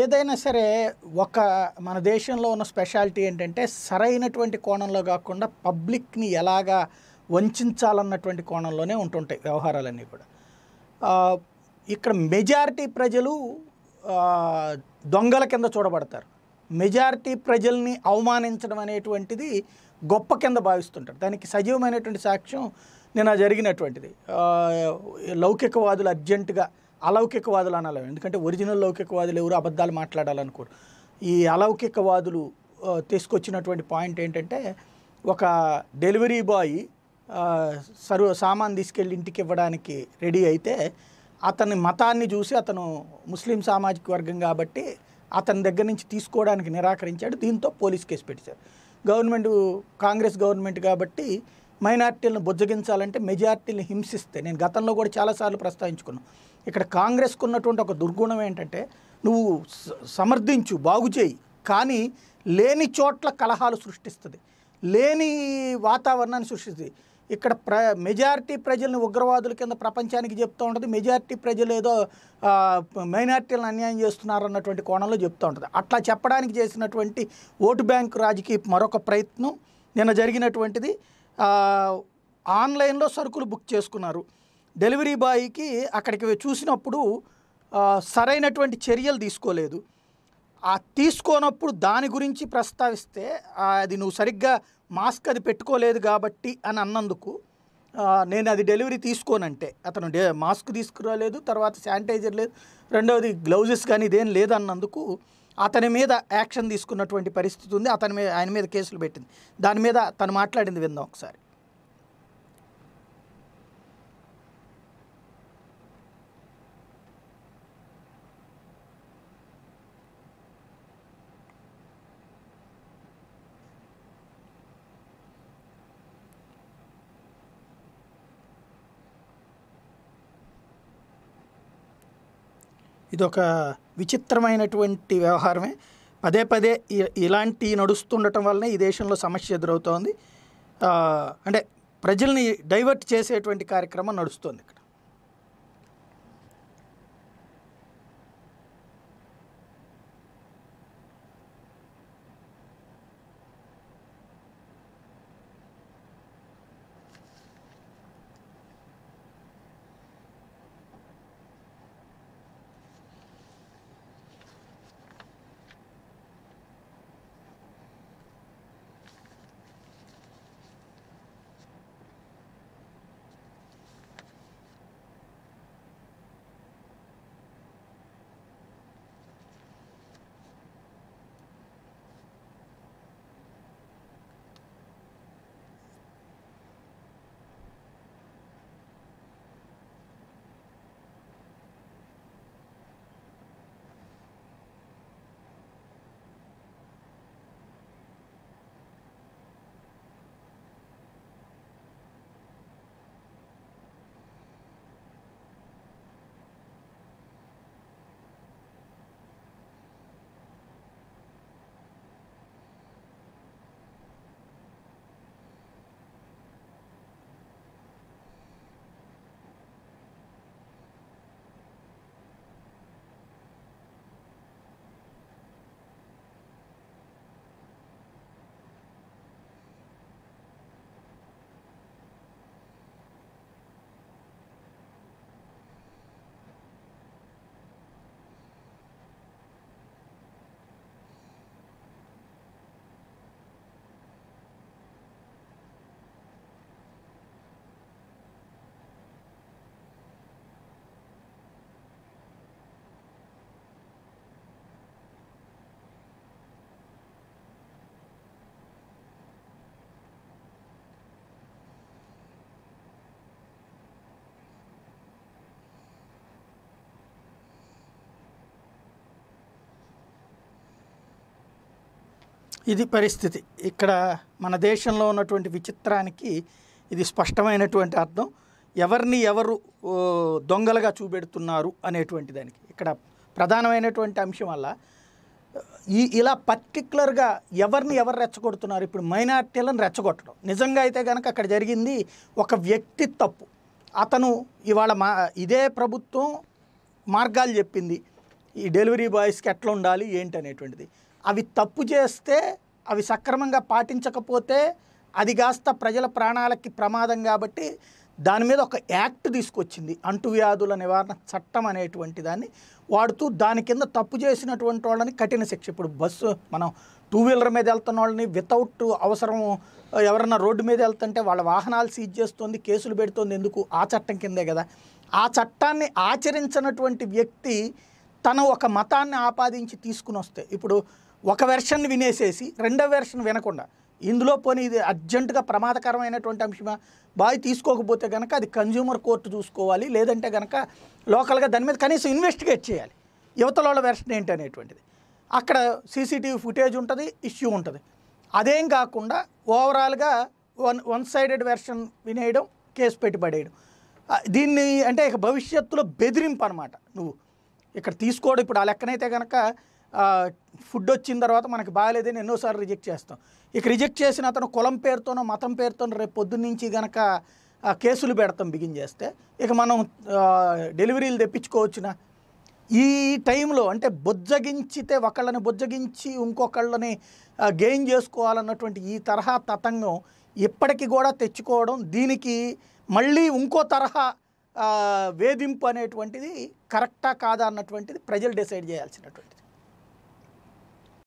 ఏదైనా సరే ఒక మన దేశంలో ఉన్న స్పెషాలిటీ ఏంటంటే సరైనటువంటి కోణంలో కాకుండా పబ్లిక్ని ఎలాగా వంచాలన్నటువంటి కోణంలోనే ఉంటుంటాయి వ్యవహారాలన్నీ కూడా ఇక్కడ మెజారిటీ ప్రజలు దొంగల కింద చూడబడతారు మెజారిటీ ప్రజల్ని అవమానించడం అనేటువంటిది గొప్ప కింద భావిస్తుంటారు దానికి సజీవమైనటువంటి సాక్ష్యం నిన్న జరిగినటువంటిది లౌకికవాదులు అర్జెంటుగా అలౌకికవాదులు అనలేము ఎందుకంటే ఒరిజినల్ లౌకికవాదులు ఎవరు అబద్ధాలు మాట్లాడాలనుకోరు ఈ అలౌకికవాదులు తీసుకొచ్చినటువంటి పాయింట్ ఏంటంటే ఒక డెలివరీ బాయ్ సర్వ సామాన్ తీసుకెళ్ళి ఇంటికి ఇవ్వడానికి రెడీ అయితే అతని మతాన్ని చూసి అతను ముస్లిం సామాజిక వర్గం కాబట్టి అతని దగ్గర నుంచి తీసుకోవడానికి నిరాకరించాడు దీంతో పోలీస్ కేసు పెట్టారు గవర్నమెంట్ కాంగ్రెస్ గవర్నమెంట్ కాబట్టి మైనార్టీలను బుజ్జగించాలంటే మెజార్టీలను హింసిస్తే నేను గతంలో కూడా చాలాసార్లు ప్రస్తావించుకున్నాను ఇక్కడ కాంగ్రెస్కు ఉన్నటువంటి ఒక దుర్గుణం ఏంటంటే నువ్వు సమర్థించు బాగు చేయి కానీ లేని చోట్ల కలహాలు సృష్టిస్తుంది లేని వాతావరణాన్ని సృష్టిస్తుంది ఇక్కడ ప్ర మెజారిటీ ప్రజల్ని ఉగ్రవాదుల కింద ప్రపంచానికి చెప్తూ ఉంటుంది మెజారిటీ ప్రజలు ఏదో మైనార్టీలను అన్యాయం చేస్తున్నారు అన్నటువంటి కోణంలో చెప్తూ ఉంటుంది అట్లా చెప్పడానికి చేసినటువంటి ఓటు బ్యాంక్ రాజకీయ మరొక ప్రయత్నం నిన్న జరిగినటువంటిది ఆన్లైన్లో సరుకులు బుక్ చేసుకున్నారు డెలివరీ బాయ్కి అక్కడికి చూసినప్పుడు సరైనటువంటి చర్యలు తీసుకోలేదు ఆ తీసుకోనప్పుడు దాని గురించి ప్రస్తావిస్తే అది నువ్వు సరిగ్గా మాస్క్ అది పెట్టుకోలేదు కాబట్టి అని అన్నందుకు నేను అది డెలివరీ తీసుకోనంటే అతను డే మాస్క్ తీసుకురాలేదు తర్వాత శానిటైజర్ లేదు రెండవది గ్లౌజెస్ కానీ ఇదేం లేదన్నందుకు అతని మీద యాక్షన్ తీసుకున్నటువంటి పరిస్థితి ఉంది అతని మీద ఆయన మీద కేసులు పెట్టింది దాని మీద తను మాట్లాడింది విందాం ఒకసారి ఇదొక విచిత్రమైనటువంటి వ్యవహారమే పదే పదే ఇలాంటి నడుస్తుండటం వల్లనే ఈ దేశంలో సమస్య ఎదురవుతోంది అంటే ప్రజల్ని డైవర్ట్ చేసేటువంటి కార్యక్రమం నడుస్తుంది ఇది పరిస్థితి ఇక్కడ మన దేశంలో ఉన్నటువంటి విచిత్రానికి ఇది స్పష్టమైనటువంటి అర్థం ఎవరిని ఎవరు దొంగలుగా చూపెడుతున్నారు అనేటువంటి దానికి ఇక్కడ ప్రధానమైనటువంటి అంశం వల్ల ఈ ఇలా పర్టిక్యులర్గా ఎవరిని ఎవరు రెచ్చగొడుతున్నారు ఇప్పుడు మైనార్టీలను రెచ్చగొట్టడం నిజంగా అయితే కనుక అక్కడ జరిగింది ఒక వ్యక్తి తప్పు అతను ఇవాళ మా ఇదే ప్రభుత్వం మార్గాలు చెప్పింది ఈ డెలివరీ బాయ్స్కి ఎట్లా ఉండాలి ఏంటి అనేటువంటిది అవి తప్పు చేస్తే అవి సక్రమంగా పాటించకపోతే అది కాస్త ప్రజల ప్రాణాలకి ప్రమాదం కాబట్టి దాని మీద ఒక యాక్ట్ తీసుకొచ్చింది అంటువ్యాధుల నివారణ చట్టం అనేటువంటి దాన్ని వాడుతూ దాని కింద తప్పు చేసినటువంటి వాళ్ళని కఠిన శిక్ష ఇప్పుడు బస్సు మనం టూ వీలర్ మీద వెళ్తున్న వాళ్ళని వితౌట్ అవసరం ఎవరన్నా రోడ్డు మీద వెళ్తుంటే వాళ్ళ వాహనాలు సీజ్ చేస్తుంది కేసులు పెడుతుంది ఎందుకు ఆ చట్టం కిందే కదా ఆ చట్టాన్ని ఆచరించినటువంటి వ్యక్తి తను ఒక మతాన్ని ఆపాదించి తీసుకుని వస్తే ఇప్పుడు ఒక వెర్షన్ వినేసేసి రెండవ వెర్షన్ వినకుండా ఇందులో పోనీ ఇది అర్జెంటుగా ప్రమాదకరమైనటువంటి అంశమా బావి తీసుకోకపోతే కనుక అది కన్జ్యూమర్ కోర్టు చూసుకోవాలి లేదంటే కనుక లోకల్గా దాని మీద కనీసం ఇన్వెస్టిగేట్ చేయాలి యువతలో వెర్షన్ ఏంటి అనేటువంటిది అక్కడ సీసీటీవీ ఫుటేజ్ ఉంటుంది ఇష్యూ ఉంటుంది అదేం కాకుండా ఓవరాల్గా వన్ వన్ సైడెడ్ వెర్షన్ వినేయడం కేసు పెట్టుబడేయడం దీన్ని అంటే ఇక భవిష్యత్తులో బెదిరింపు అనమాట నువ్వు ఇక్కడ తీసుకోవడం ఇప్పుడు ఆ లెక్కనైతే కనుక ఫుడ్ వచ్చిన తర్వాత మనకి బాగాలేదని ఎన్నోసార్లు రిజెక్ట్ చేస్తాం ఇక రిజెక్ట్ చేసిన అతను కులం పేరుతోనో మతం పేరుతోనో రేపు పొద్దున్నుంచి కనుక కేసులు పెడతాం బిగిన్ చేస్తే ఇక మనం డెలివరీలు తెప్పించుకోవచ్చునా ఈ టైంలో అంటే బుజ్జగించితే ఒకళ్ళని బుజ్జగించి ఇంకొకళ్ళని గెయిన్ చేసుకోవాలన్నటువంటి ఈ తరహా తతంగం ఇప్పటికీ కూడా తెచ్చుకోవడం దీనికి మళ్ళీ ఇంకో తరహా వేధింపు అనేటువంటిది కరెక్టా కాదా అన్నటువంటిది ప్రజలు డిసైడ్ చేయాల్సినటువంటి